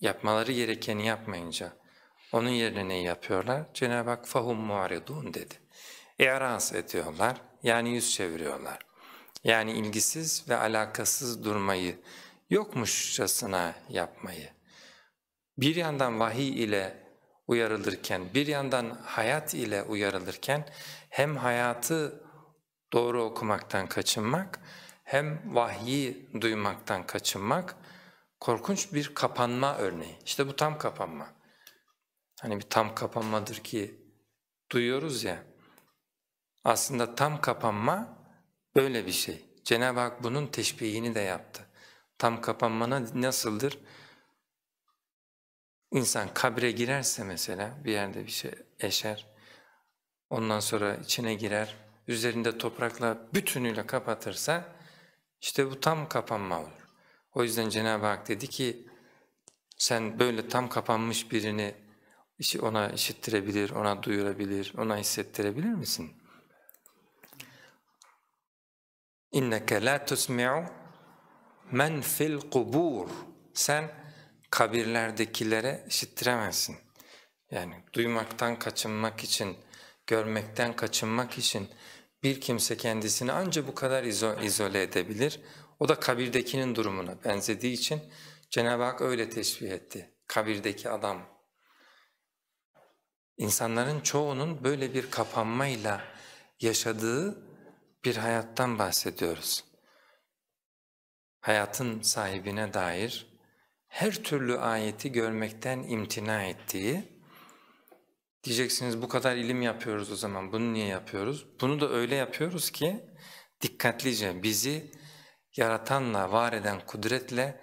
yapmaları gerekeni yapmayınca onun yerine neyi yapıyorlar? Cenab-ı Hak fahum muaridun dedi. İ'raz e, ediyorlar yani yüz çeviriyorlar. Yani ilgisiz ve alakasız durmayı, yokmuşçasına yapmayı. Bir yandan vahiy ile uyarılırken, bir yandan hayat ile uyarılırken hem hayatı doğru okumaktan kaçınmak, hem vahyi duymaktan kaçınmak, korkunç bir kapanma örneği. İşte bu tam kapanma. Hani bir tam kapanmadır ki duyuyoruz ya. Aslında tam kapanma böyle bir şey. Cenab-ı Hak bunun teşbihini de yaptı. Tam kapanmana nasıldır? İnsan kabre girerse mesela bir yerde bir şey eşer, ondan sonra içine girer, üzerinde toprakla bütünüyle kapatırsa işte bu tam kapanma olur. O yüzden Cenab-ı Hak dedi ki sen böyle tam kapanmış birini işi ona işittirebilir, ona duyurabilir, ona hissettirebilir misin? İnneke la tusmi'u men fil kubur. Sen kabirlerdekilere işittiremezsin. Yani duymaktan kaçınmak için, görmekten kaçınmak için bir kimse kendisini ancak bu kadar izole edebilir. O da kabirdekinin durumuna benzediği için Cenab-ı Hak öyle teşbih etti, kabirdeki adam. İnsanların çoğunun böyle bir kapanmayla yaşadığı bir hayattan bahsediyoruz. Hayatın sahibine dair her türlü ayeti görmekten imtina ettiği, diyeceksiniz bu kadar ilim yapıyoruz o zaman bunu niye yapıyoruz? Bunu da öyle yapıyoruz ki dikkatlice bizi yaratanla, var eden kudretle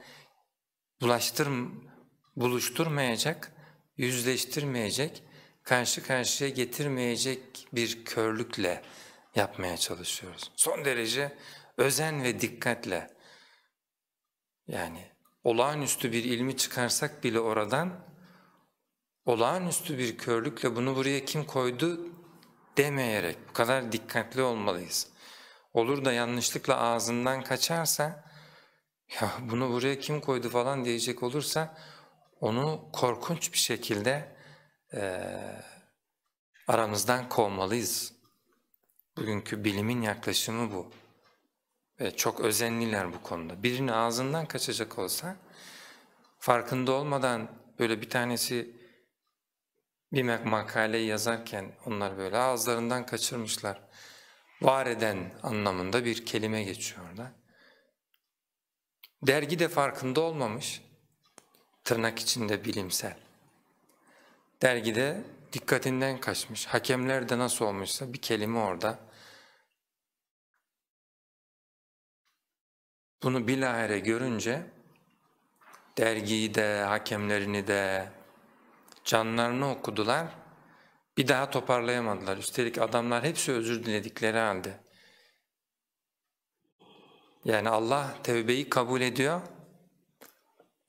bulaştır, buluşturmayacak, yüzleştirmeyecek, karşı karşıya getirmeyecek bir körlükle yapmaya çalışıyoruz. Son derece özen ve dikkatle yani olağanüstü bir ilmi çıkarsak bile oradan olağanüstü bir körlükle bunu buraya kim koydu demeyerek bu kadar dikkatli olmalıyız olur da yanlışlıkla ağzından kaçarsa, ya bunu buraya kim koydu falan diyecek olursa, onu korkunç bir şekilde e, aramızdan kovmalıyız. Bugünkü bilimin yaklaşımı bu. Ve çok özenliler bu konuda. Birini ağzından kaçacak olsa, farkında olmadan böyle bir tanesi bir makaleyi yazarken onlar böyle ağızlarından kaçırmışlar var eden anlamında bir kelime geçiyor orada. Dergi de farkında olmamış, tırnak içinde bilimsel. Dergide dikkatinden kaçmış, hakemler de nasıl olmuşsa bir kelime orada. Bunu bilahare görünce dergiyi de, hakemlerini de canlarını okudular bir daha toparlayamadılar. Üstelik adamlar hepsi özür diledikleri halde. Yani Allah tevbeyi kabul ediyor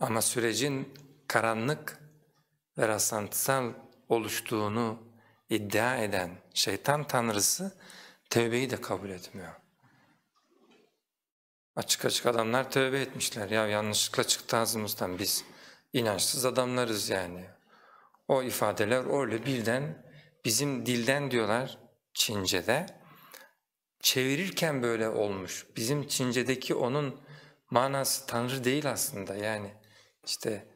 ama sürecin karanlık ve rastlantısal oluştuğunu iddia eden şeytan tanrısı tevbeyi de kabul etmiyor. Açık açık adamlar tövbe etmişler. Ya yanlışlıkla çıktı ağzımızdan biz inançsız adamlarız yani. O ifadeler öyle birden Bizim dilden diyorlar Çince'de. Çevirirken böyle olmuş. Bizim Çince'deki onun manası Tanrı değil aslında yani. işte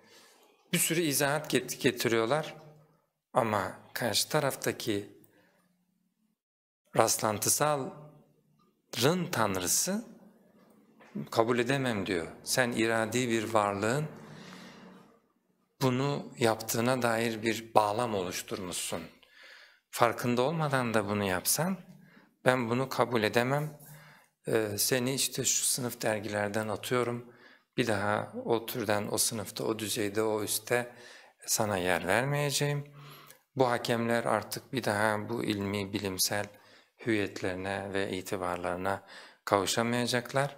bir sürü izahat getiriyorlar ama karşı taraftaki rastlantısalın Tanrısı kabul edemem diyor. Sen iradi bir varlığın bunu yaptığına dair bir bağlam oluşturmuşsun farkında olmadan da bunu yapsan ben bunu kabul edemem, ee, seni işte şu sınıf dergilerden atıyorum, bir daha o türden, o sınıfta, o düzeyde, o üstte sana yer vermeyeceğim. Bu hakemler artık bir daha bu ilmi, bilimsel hüviyetlerine ve itibarlarına kavuşamayacaklar.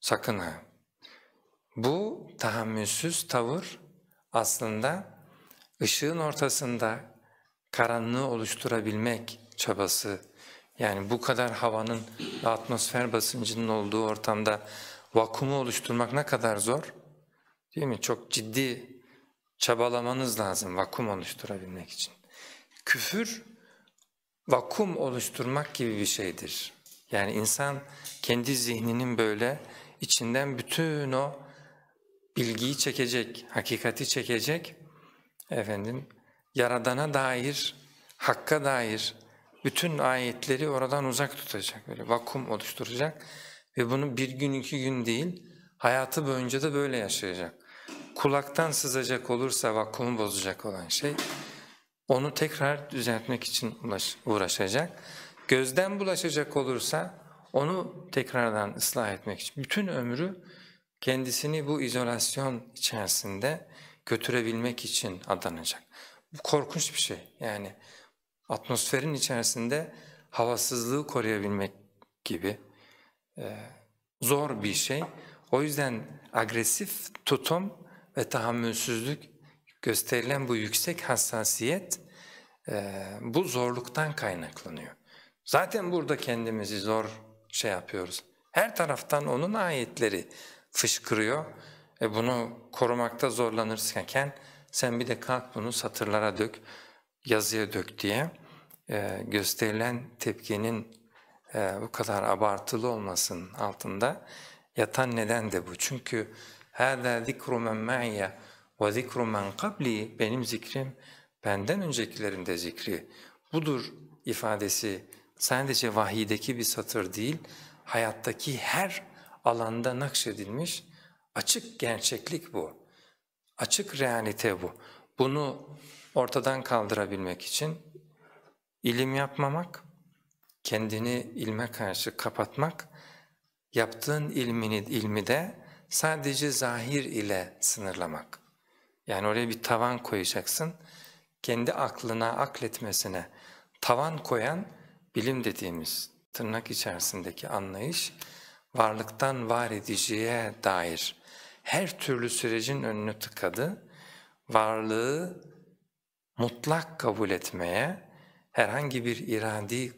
Sakın ha! Bu tahammülsüz tavır aslında ışığın ortasında karanlığı oluşturabilmek çabası. Yani bu kadar havanın ve atmosfer basıncının olduğu ortamda vakumu oluşturmak ne kadar zor değil mi? Çok ciddi çabalamanız lazım vakum oluşturabilmek için. Küfür vakum oluşturmak gibi bir şeydir. Yani insan kendi zihninin böyle içinden bütün o bilgiyi çekecek, hakikati çekecek, efendim Yaradan'a dair, Hakk'a dair bütün ayetleri oradan uzak tutacak, böyle vakum oluşturacak ve bunu bir gün iki gün değil, hayatı boyunca da böyle yaşayacak. Kulaktan sızacak olursa vakumu bozacak olan şey, onu tekrar düzeltmek için uğraşacak. Gözden bulaşacak olursa onu tekrardan ıslah etmek için. Bütün ömrü kendisini bu izolasyon içerisinde götürebilmek için adanacak. Bu korkunç bir şey yani atmosferin içerisinde havasızlığı koruyabilmek gibi e, zor bir şey. O yüzden agresif tutum ve tahammülsüzlük gösterilen bu yüksek hassasiyet e, bu zorluktan kaynaklanıyor. Zaten burada kendimizi zor şey yapıyoruz. Her taraftan onun ayetleri fışkırıyor. ve bunu korumakta zorlanırken sen bir de kalk bunu satırlara dök, yazıya dök diye e, gösterilen tepkinin e, bu kadar abartılı olmasının altında yatan neden de bu. Çünkü هَذَا ذِكْرُ مَنْ مَعِيَ وَذِكْرُ مَنْ قَبْلِي Benim zikrim, benden öncekilerin de zikri. Budur ifadesi sadece vahiydeki bir satır değil, hayattaki her alanda nakşedilmiş açık gerçeklik bu. Açık realite bu. Bunu ortadan kaldırabilmek için ilim yapmamak, kendini ilme karşı kapatmak, yaptığın ilmini ilmi de sadece zahir ile sınırlamak. Yani oraya bir tavan koyacaksın, kendi aklına, akletmesine tavan koyan bilim dediğimiz tırnak içerisindeki anlayış, varlıktan var ediciye dair her türlü sürecin önünü tıkadı. Varlığı mutlak kabul etmeye, herhangi bir iradi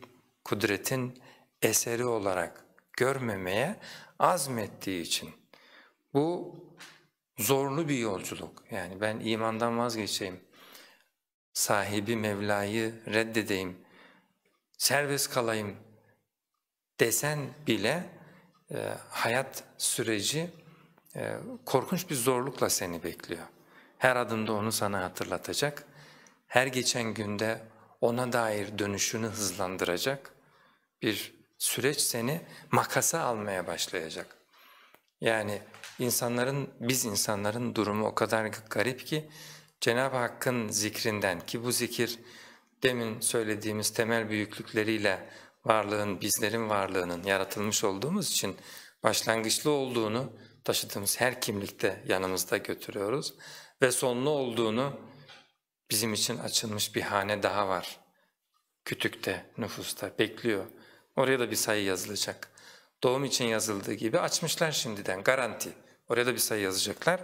kudretin eseri olarak görmemeye azmettiği için. Bu zorlu bir yolculuk. Yani ben imandan vazgeçeyim, sahibi Mevla'yı reddedeyim, serbest kalayım desen bile e, hayat süreci ee, korkunç bir zorlukla seni bekliyor. Her adımda onu sana hatırlatacak, her geçen günde ona dair dönüşünü hızlandıracak bir süreç seni makasa almaya başlayacak. Yani insanların, biz insanların durumu o kadar garip ki Cenab-ı Hakk'ın zikrinden ki bu zikir demin söylediğimiz temel büyüklükleriyle varlığın, bizlerin varlığının yaratılmış olduğumuz için başlangıçlı olduğunu taşıdığımız her kimlikte yanımızda götürüyoruz ve sonlu olduğunu bizim için açılmış bir hane daha var. Kütükte, nüfusta bekliyor. Oraya da bir sayı yazılacak. Doğum için yazıldığı gibi açmışlar şimdiden garanti. Oraya da bir sayı yazacaklar.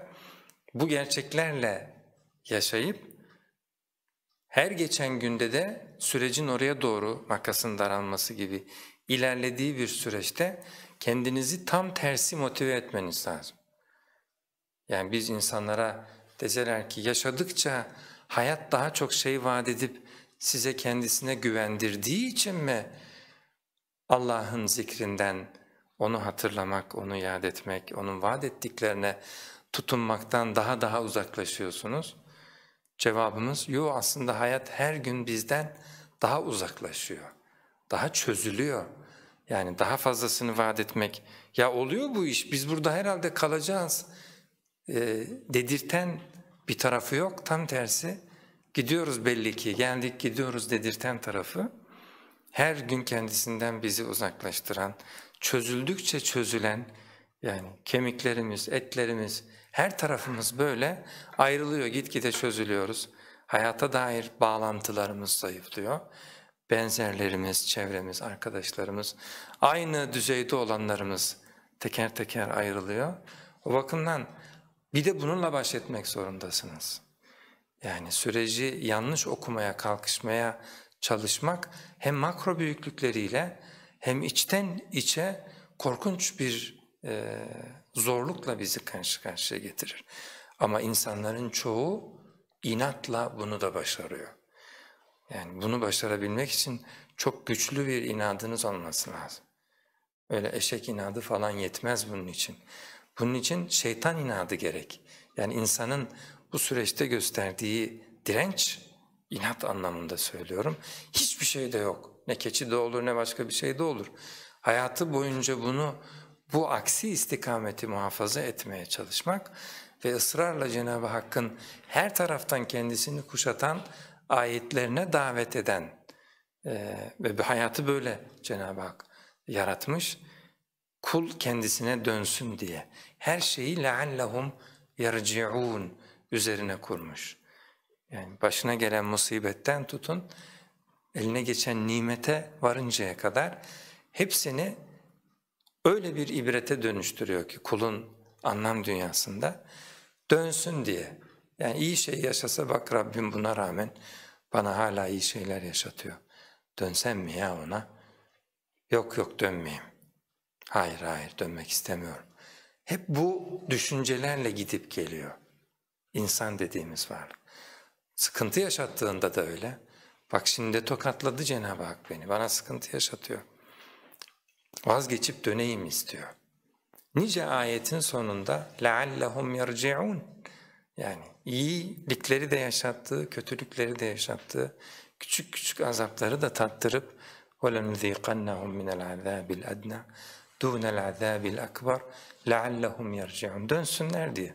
Bu gerçeklerle yaşayıp her geçen günde de sürecin oraya doğru makasın daralması gibi ilerlediği bir süreçte kendinizi tam tersi motive etmeniz lazım. Yani biz insanlara deseler ki yaşadıkça hayat daha çok şey vaat edip size kendisine güvendirdiği için mi Allah'ın zikrinden onu hatırlamak, onu yad etmek, onun vaat ettiklerine tutunmaktan daha daha uzaklaşıyorsunuz? Cevabımız yo aslında hayat her gün bizden daha uzaklaşıyor, daha çözülüyor. Yani daha fazlasını vaat etmek, ya oluyor bu iş biz burada herhalde kalacağız e, dedirten bir tarafı yok tam tersi gidiyoruz belli ki geldik gidiyoruz dedirten tarafı her gün kendisinden bizi uzaklaştıran, çözüldükçe çözülen yani kemiklerimiz, etlerimiz, her tarafımız böyle ayrılıyor, gitgide çözülüyoruz. Hayata dair bağlantılarımız zayıflıyor benzerlerimiz, çevremiz, arkadaşlarımız, aynı düzeyde olanlarımız teker teker ayrılıyor. O bakımdan bir de bununla baş etmek zorundasınız. Yani süreci yanlış okumaya, kalkışmaya çalışmak hem makro büyüklükleriyle hem içten içe korkunç bir e, zorlukla bizi karşı karşıya getirir. Ama insanların çoğu inatla bunu da başarıyor. Yani bunu başarabilmek için çok güçlü bir inadınız olması lazım. Öyle eşek inadı falan yetmez bunun için. Bunun için şeytan inadı gerek. Yani insanın bu süreçte gösterdiği direnç, inat anlamında söylüyorum, hiçbir şey de yok. Ne keçi de olur ne başka bir şey de olur. Hayatı boyunca bunu, bu aksi istikameti muhafaza etmeye çalışmak ve ısrarla Cenab-ı Hakk'ın her taraftan kendisini kuşatan ayetlerine davet eden ee, ve bir hayatı böyle Cenab-ı Hak yaratmış. Kul kendisine dönsün diye. Her şeyi لَعَلَّهُمْ يَرْجِعُونَ üzerine kurmuş. Yani başına gelen musibetten tutun, eline geçen nimete varıncaya kadar hepsini öyle bir ibrete dönüştürüyor ki kulun anlam dünyasında dönsün diye. Yani iyi şey yaşasa bak Rabbim buna rağmen bana hala iyi şeyler yaşatıyor. Dönsem mi ya ona? Yok yok dönmeyeyim. Hayır hayır dönmek istemiyorum. Hep bu düşüncelerle gidip geliyor. İnsan dediğimiz var. Sıkıntı yaşattığında da öyle. Bak şimdi tokatladı Cenab-ı Hak beni, bana sıkıntı yaşatıyor. Vazgeçip döneyim istiyor. Nice ayetin sonunda لَعَلَّهُمْ يَرْجِعُونَ yani iyilikleri de yaşattı, kötülükleri de yaşattı. Küçük küçük azapları da tattırıp وَلَنُذ۪يقَنَّهُمْ مِنَ الْعَذَابِ الْاَدْنَى دُونَ الْعَذَابِ الْاَكْبَرِ لَعَلَّهُمْ يَرْجِعُونَ Dönsünler diye.